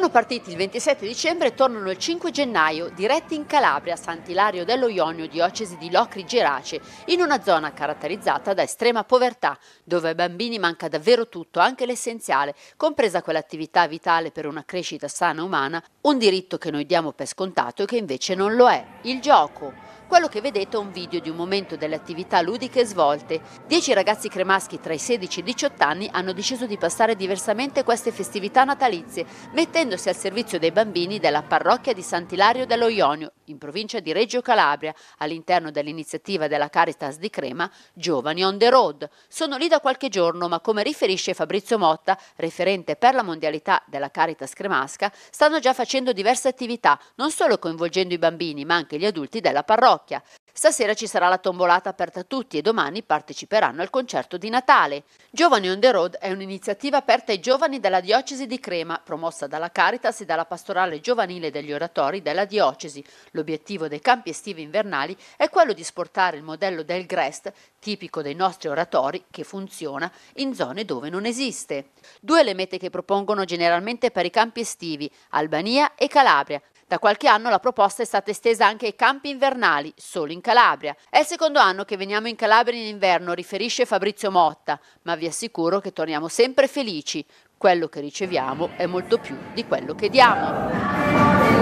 Sono partiti il 27 dicembre e tornano il 5 gennaio, diretti in Calabria, Sant'Ilario dello Ionio, diocesi di Locri Gerace, in una zona caratterizzata da estrema povertà, dove ai bambini manca davvero tutto, anche l'essenziale, compresa quell'attività vitale per una crescita sana umana, un diritto che noi diamo per scontato e che invece non lo è, il gioco. Quello che vedete è un video di un momento delle attività ludiche svolte. Dieci ragazzi cremaschi tra i 16 e i 18 anni hanno deciso di passare diversamente queste festività natalizie, mettendosi al servizio dei bambini della parrocchia di Sant'Ilario dello Ionio, in provincia di Reggio Calabria, all'interno dell'iniziativa della Caritas di Crema, Giovani on the Road. Sono lì da qualche giorno, ma come riferisce Fabrizio Motta, referente per la mondialità della Caritas cremasca, stanno già facendo diverse attività, non solo coinvolgendo i bambini, ma anche gli adulti della parrocchia. Stasera ci sarà la tombolata aperta a tutti e domani parteciperanno al concerto di Natale. Giovani on the Road è un'iniziativa aperta ai giovani della diocesi di Crema, promossa dalla Caritas e dalla pastorale giovanile degli oratori della diocesi. L'obiettivo dei campi estivi invernali è quello di esportare il modello del Grest, tipico dei nostri oratori, che funziona in zone dove non esiste. Due le mete che propongono generalmente per i campi estivi, Albania e Calabria, da qualche anno la proposta è stata estesa anche ai campi invernali, solo in Calabria. È il secondo anno che veniamo in Calabria in inverno, riferisce Fabrizio Motta, ma vi assicuro che torniamo sempre felici. Quello che riceviamo è molto più di quello che diamo.